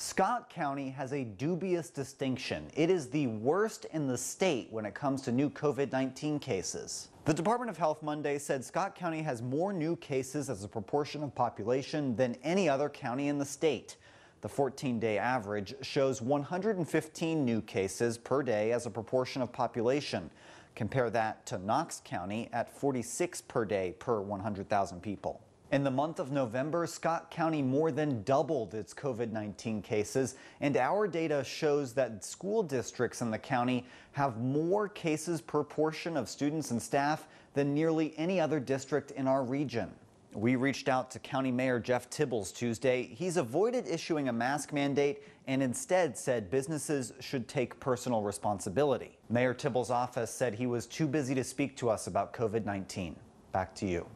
Scott County has a dubious distinction. It is the worst in the state when it comes to new COVID 19 cases. The Department of Health Monday said Scott County has more new cases as a proportion of population than any other county in the state. The 14 day average shows 115 new cases per day as a proportion of population. Compare that to Knox County at 46 per day per 100,000 people. In the month of November, Scott County more than doubled its COVID 19 cases, and our data shows that school districts in the county have more cases per portion of students and staff than nearly any other district in our region. We reached out to County Mayor Jeff Tibbles Tuesday. He's avoided issuing a mask mandate and instead said businesses should take personal responsibility. Mayor Tibbles' office said he was too busy to speak to us about COVID 19. Back to you.